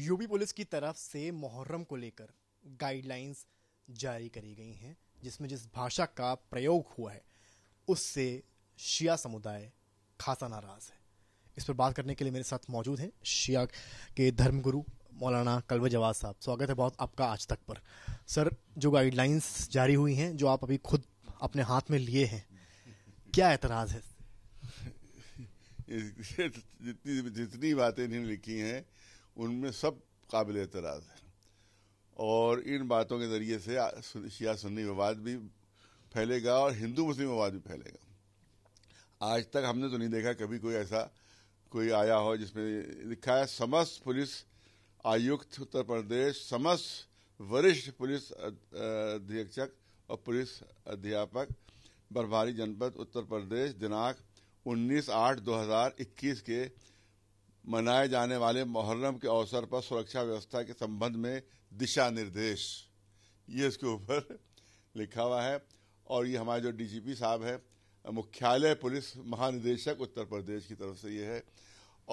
UP police की तरफ से मुहर्रम को लेकर गाइडलाइंस जारी करी गई हैं जिसमें जिस भाषा का प्रयोग हुआ है उससे शिया समुदाय खासा नाराज है इस पर बात करने के लिए मेरे साथ मौजूद हैं शिया के धर्मगुरु मौलाना कलवे जवाद साहब स्वागत है बहुत आपका आज तक पर सर जो गाइडलाइंस जारी हुई हैं जो आप अभी खुद अपने हाथ में लिए हैं क्या एतराज़ है जितनी जितनी बातें लिखी हैं उनमें सब काबिल एतराज़ है और इन बातों के ज़रिए से शिया सुन्नी विवाद भी फैलेगा और हिंदू मुस्लिम विवाद भी फैलेगा आज तक हमने तो नहीं देखा कभी कोई ऐसा कोई आया हो जिसमें लिखा है समस्त पुलिस आयुक्त उत्तर प्रदेश समस्त वरिष्ठ पुलिस अधीक्षक और पुलिस अध्यापक बरभारी जनपद उत्तर प्रदेश दिनांक 19 आठ 2021 के मनाए जाने वाले मुहर्रम के अवसर पर सुरक्षा व्यवस्था के संबंध में दिशा निर्देश ये इसके ऊपर लिखा हुआ है और ये हमारे जो डीजीपी साहब है मुख्यालय पुलिस महानिदेशक उत्तर प्रदेश की तरफ से ये है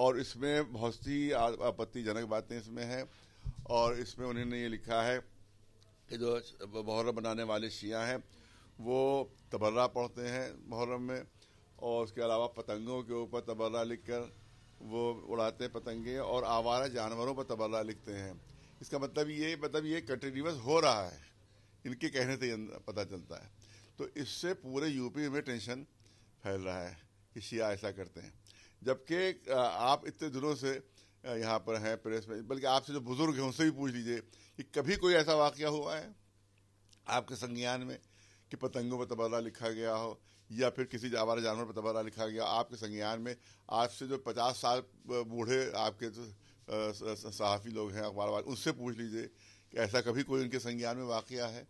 और इसमें बहुत ही आपत्तिजनक बातें इसमें हैं और इसमें उन्होंने ये लिखा है कि जो मुहर्रम बनाने वाले शिया हैं वो तबर्रा पढ़ते हैं मुहर्रम में और उसके अलावा पतंगों के ऊपर तबर्रा लिख कर वो उड़ाते पतंगे और आवारा जानवरों पर तबला लिखते हैं इसका मतलब ये मतलब ये कंटिन्यूस हो रहा है इनके कहने से पता चलता है तो इससे पूरे यूपी में टेंशन फैल रहा है कि शिया ऐसा करते हैं जबकि आप इतने दिनों से यहाँ पर हैं प्रेस में बल्कि आपसे जो बुजुर्ग हैं उनसे भी पूछ लीजिए कि कभी कोई ऐसा वाक्य हुआ है आपके संज्ञान में कि पतंगों पर तबादला लिखा गया हो या फिर किसी आवारा जानवर पर तबादला लिखा गया आपके संज्ञान में आज से जो पचास साल बूढ़े आपके जो सहाफ़ी लोग हैं अखबार वाले उनसे पूछ लीजिए कि ऐसा कभी कोई उनके संज्ञान में वाक़ है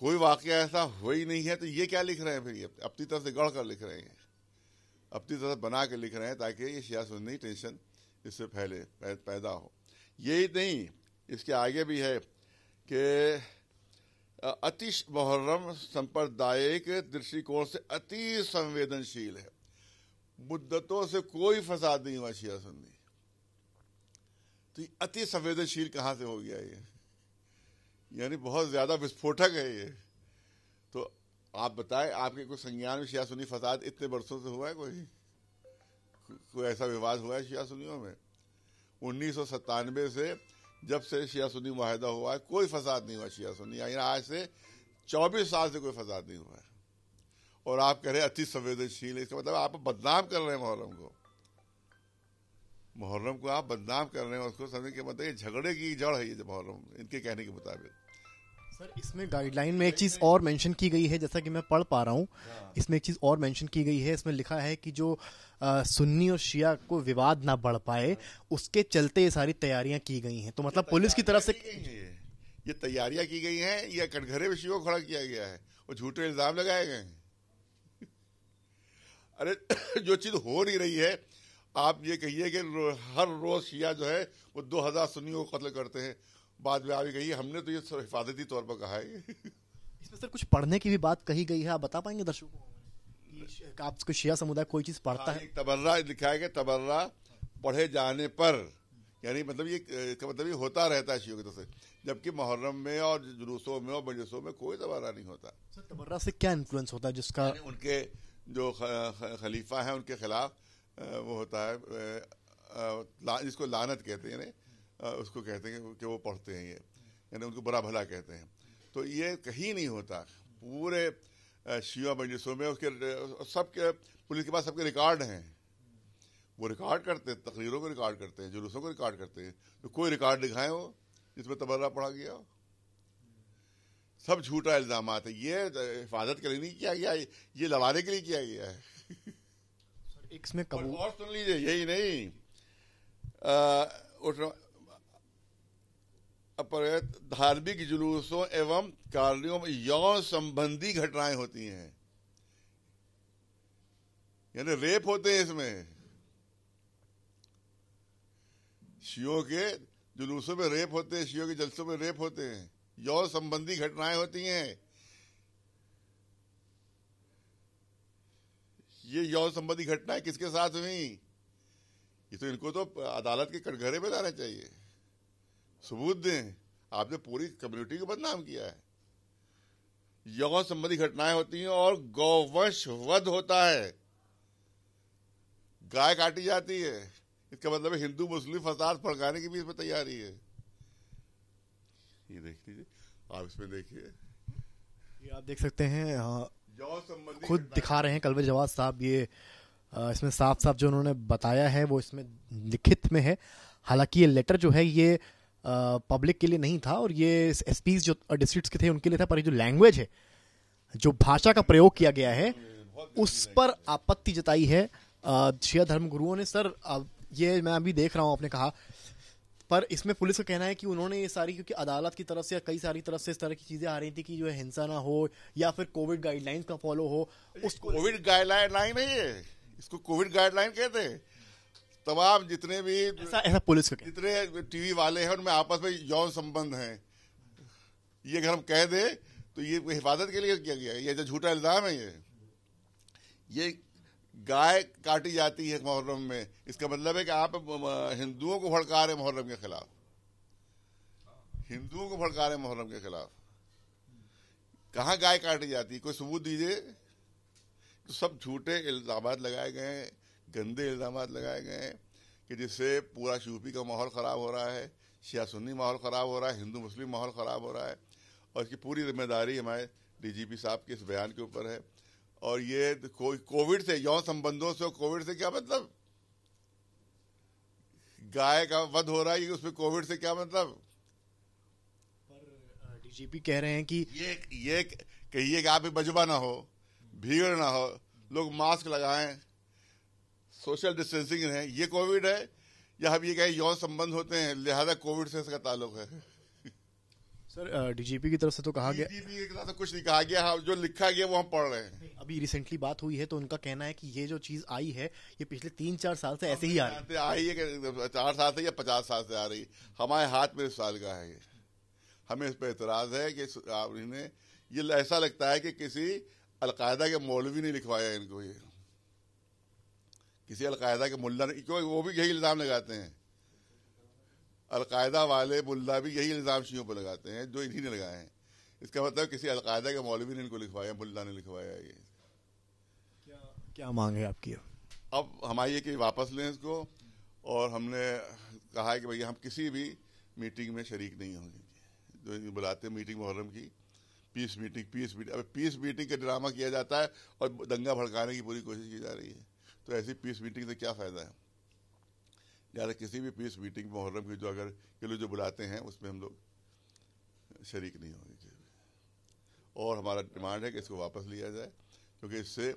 कोई वाक़ ऐसा हो ही नहीं है तो ये क्या लिख रहे हैं फिर अपनी तरफ से गढ़ कर लिख रहे हैं अपनी तरफ बना के लिख रहे हैं ताकि ये शिया सुन्नी टेंशन इससे फैले पैदा हो यही नहीं इसके आगे भी है कि अति मुहर्रम संप्रदायिक दृष्टिकोण से अति संवेदनशील है मुद्दतों से कोई फसाद नहीं हुआ शिया सुन्नी तो अति संवेदनशील कहाँ से हो गया ये यानी बहुत ज़्यादा विस्फोटक है ये तो आप बताएं आपके कोई संज्ञान में शिया सुन्नी फसाद इतने वर्षों से हुआ है कोई कोई ऐसा विवाद हुआ है शिया सुनियों में उन्नीस से जब से शिया सुन्नी माहिदा हुआ है कोई फसाद नहीं हुआ शिया सुन्नी यानी आज से चौबीस साल से कोई फसाद नहीं हुआ है और आप कह रहे अति संवेदनशील इसका मतलब आप बदनाम कर रहे हैं मुहर्रम को मुहर्रम को आप बदनाम कर रहे हैं उसको समझ के मतलब ये झगड़े की जड़ है ये मुहर्रम इनके कहने के मुताबिक सर इसमें गाइडलाइन में एक चीज़ और मेंशन की गई है जैसा कि मैं पढ़ पा रहा हूँ हाँ। इसमें एक चीज़ और मेंशन की गई है इसमें लिखा है कि जो आ, सुन्नी और शिया को विवाद ना बढ़ पाए हाँ। उसके चलते ये सारी तैयारियां की गई हैं तो मतलब पुलिस की तरफ से ये तैयारियां की गई हैं या कटघरे में शिव खड़ा किया गया है और झूठे इल्जाम लगाए गए हैं अरे जो चीज हो नहीं रही है आप ये कहिए कि हर रोज शिया जो है वो 2000 सुन्नियों को कत्ल करते हैं बाद में आ गई हमने तो ये हिफाजती तौर पर कहा है इसमें सर कुछ पढ़ने की भी बात कही गई है आप बता पाएंगे दर्शकों को आप आपको शिया समुदाय कोई चीज पढ़ता हाँ, है तबर्रा लिखा है कि तबर्रा पढ़े जाने पर यानी मतलब ये इसका मतलब ये होता रहता है शियों की तरफ से जबकि मुहर्रम में और जुलूसों में और मजलिसों में कोई तबर्रा नहीं होता सर तबर्रा से क्या इन्फ्लुएंस होता है जिसका उनके जो खलीफा है उनके खिलाफ वो होता है जिसको लानत कहते हैं यानी उसको कहते हैं कि वो पढ़ते हैं ये यानी उनको बुरा भला कहते हैं तो ये कहीं नहीं होता पूरे शिया मजलिसों में उसके सबके पुलिस के पास सबके रिकॉर्ड हैं वो रिकॉर्ड करते हैं तकरीरों को रिकॉर्ड करते हैं जुलूसों को रिकॉर्ड करते हैं तो कोई रिकॉर्ड दिखाए वो जिसमें तबर्रा पढ़ा गया हो सब झूठा इल्ज़ाम है ये हिफाजत के लिए नहीं किया गया ये लड़ाने के लिए किया गया है इसमें और, और सुन लीजिए यही नहीं आ, अपरित धार्मिक जुलूसों एवं कार्यों में यौन संबंधी घटनाएं होती हैं यानी रेप होते हैं इसमें शियों के जुलूसों में रेप होते हैं शियों के जलसों में रेप होते हैं यौन संबंधी घटनाएं होती हैं ये यौन संबंधी घटनाएं किसके साथ हुई ये तो इनको तो अदालत के कटघरे में लाना चाहिए सबूत दें आपने पूरी कम्युनिटी को बदनाम किया है यौन संबंधी घटनाएं होती हैं और गौवंश वध होता है गाय काटी जाती है इसका मतलब हिंदू मुस्लिम फसाद फड़काने की भी इसमें तैयारी है ये देख लीजिए आप इसमें देखिए ये आप देख सकते हैं हाँ। यौन संबंधी खुद दिखा रहे हैं कलवे जवाद साहब ये इसमें साफ साफ जो उन्होंने बताया है वो इसमें लिखित में है हालांकि ये लेटर जो है ये पब्लिक के लिए नहीं था और ये एस जो डिस्ट्रिक्ट के थे उनके लिए था पर ये जो लैंग्वेज है जो भाषा का प्रयोग किया गया है उस पर आपत्ति जताई है शिया धर्म गुरुओं ने सर ये मैं अभी देख रहा हूँ आपने कहा पर इसमें पुलिस का कहना है कि उन्होंने ये सारी क्योंकि अदालत की तरफ से कई सारी तरफ से इस तरह की चीजें आ रही थी कि जो है हिंसा ना हो या फिर कोविड गाइडलाइंस का फॉलो हो उस कोविड गाइडलाइन है इसको कोविड गाइडलाइन कहते हैं तमाम जितने भी ऐसा, ऐसा पुलिस का जितने टीवी वाले हैं उनमें आपस में यौन संबंध है ये अगर हम कह दे तो ये हिफाजत के लिए किया गया ये जो झूठा इल्ज़ाम है ये ये गाय काटी जाती है मुहर्रम में इसका मतलब है कि आप हिंदुओं को भड़का रहे मुहर्रम के खिलाफ हिंदुओं को भड़का रहे मुहर्रम के खिलाफ कहा गाय काटी जाती है कोई सबूत दीजिए तो सब झूठे इल्ज़ाम लगाए गए हैं गंदे इल्जाम लगाए गए हैं कि जिससे पूरा यूपी का माहौल ख़राब हो रहा है शिया सुन्नी माहौल ख़राब हो रहा है हिंदू मुस्लिम माहौल ख़राब हो रहा है और इसकी पूरी जिम्मेदारी हमारे डीजीपी साहब के इस बयान के ऊपर है और ये कोई कोविड से यौन संबंधों से कोविड से क्या मतलब गाय का वध हो रहा है उसमें कोविड से क्या मतलब पर डीजीपी कह रहे हैं कि ये ये कहिए कि आप भी बजबा ना हो भीड़ ना हो लोग मास्क लगाएं सोशल डिस्टेंसिंग है ये कोविड है या हम ये कहें यौन संबंध होते हैं लिहाजा कोविड से इसका ताल्लुक है सर डीजीपी की तरफ से तो कहा गया डीजीपी की तरफ से कुछ नहीं कहा गया हाँ, जो लिखा गया वो हम पढ़ रहे हैं अभी रिसेंटली बात हुई है तो उनका कहना है कि ये जो चीज आई है ये पिछले तीन चार साल से ऐसे ही आ रही है आई है चार साल से या पचास साल से आ रही हमारे हाथ में इस साल का है ये हमें इस पर एतराज है कि आपने ये ऐसा लगता है कि किसी अलकायदा के मौलवी ने लिखवाया इनको ये किसी अलकायदा के मुल्ला क्योंकि वो भी यही इल्ज़ाम लगाते हैं अलकायदा वाले मुल्ला भी यही इल्ज़ाम शियों पर लगाते हैं जो इन्हीं ने लगाए हैं इसका मतलब किसी अलकायदा के मौलवी ने इनको लिखवाया मुल्ला ने लिखवाया ये क्या क्या मांग है आपकी अब हमारी कि वापस लें इसको और हमने कहा है कि भैया हम किसी भी मीटिंग में शरीक नहीं होंगे जो बुलाते हैं मीटिंग मुहर्रम की पीस मीटिंग पीस मीटिंग अब पीस मीटिंग का ड्रामा किया जाता है और दंगा भड़काने की पूरी कोशिश की जा रही है तो ऐसी पीस मीटिंग से क्या फ़ायदा है लिहाजा किसी भी पीस मीटिंग मुहर्रम की जो अगर के लोग जो बुलाते हैं उसमें हम लोग शरीक नहीं होंगे और हमारा डिमांड है कि इसको वापस लिया जाए क्योंकि इससे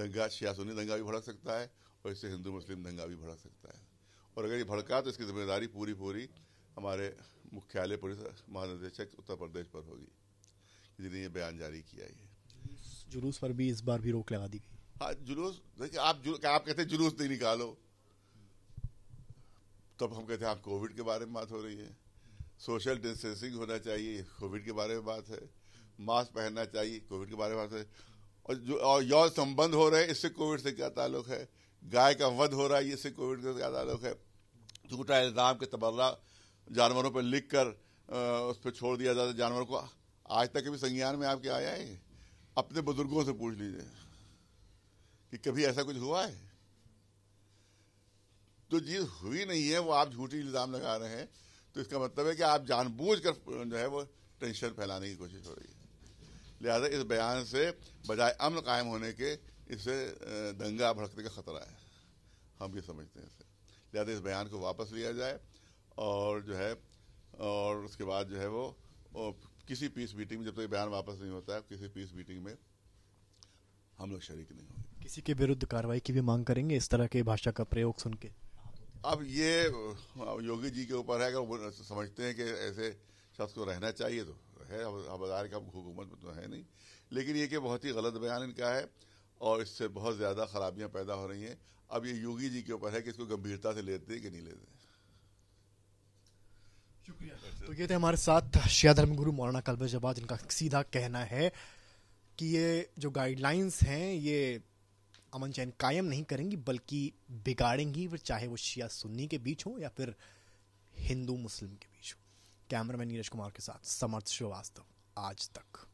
दंगा शिया दंगा भी भड़क सकता है और इससे हिंदू मुस्लिम दंगा भी भड़क सकता है और अगर ये भड़का तो इसकी जिम्मेदारी पूरी पूरी हमारे मुख्यालय पुलिस महानिदेशक उत्तर प्रदेश पर होगी जिन्हें ये बयान जारी किया है जुलूस पर भी इस बार भी रोक लगा दी गई हाँ जुलूस देखिए आप जुल, आप कहते हैं जुलूस नहीं निकालो तब हम कहते हैं आप कोविड के बारे में बात हो रही है सोशल डिस्टेंसिंग होना चाहिए कोविड के बारे में बात है मास्क पहनना चाहिए कोविड के बारे में बात है और जो और यौन संबंध हो रहे हैं इससे कोविड से क्या ताल्लुक है गाय का वध हो रहा है इससे कोविड से क्या ताल्लुक है झूठा इल्ज़ाम के तबर्रा जानवरों पर लिख कर उस पर छोड़ दिया जाता है जानवरों को आज तक कभी संज्ञान में आपके आया है अपने बुजुर्गों से पूछ लीजिए कि कभी ऐसा कुछ हुआ है तो चीज हुई नहीं है वो आप झूठी इल्जाम लगा रहे हैं तो इसका मतलब है कि आप जानबूझ कर जो है वो टेंशन फैलाने की कोशिश हो रही है लिहाजा इस बयान से बजाय अमन कायम होने के इससे दंगा भड़कने का खतरा है हम ये समझते हैं इसे लिहाजा इस बयान को वापस लिया जाए और जो है और उसके बाद जो है वो किसी पीस मीटिंग में जब तक तो बयान वापस नहीं होता है किसी पीस मीटिंग में हम लोग शरीक नहीं होंगे किसी के विरुद्ध कार्रवाई की भी मांग करेंगे इस तरह के भाषा का प्रयोग सुन के अब ये योगी जी के ऊपर है अगर वो समझते हैं कि ऐसे शख्स को रहना चाहिए तो है हमारे का हुकूमत तो है नहीं लेकिन ये कि बहुत ही गलत बयान इनका है और इससे बहुत ज़्यादा खराबियां पैदा हो रही हैं अब ये योगी जी के ऊपर है कि इसको गंभीरता से लेते कि नहीं लेते शुक्रिया तो ये थे हमारे साथ शिया धर्म गुरु मौलाना कलबे जबाद इनका सीधा कहना है कि ये जो गाइडलाइंस हैं ये अमन चैन कायम नहीं करेंगी बल्कि बिगाड़ेंगी फिर चाहे वो शिया सुन्नी के बीच हो या फिर हिंदू मुस्लिम के बीच हो कैमरामैन नीरज कुमार के साथ समर्थ श्रीवास्तव आज तक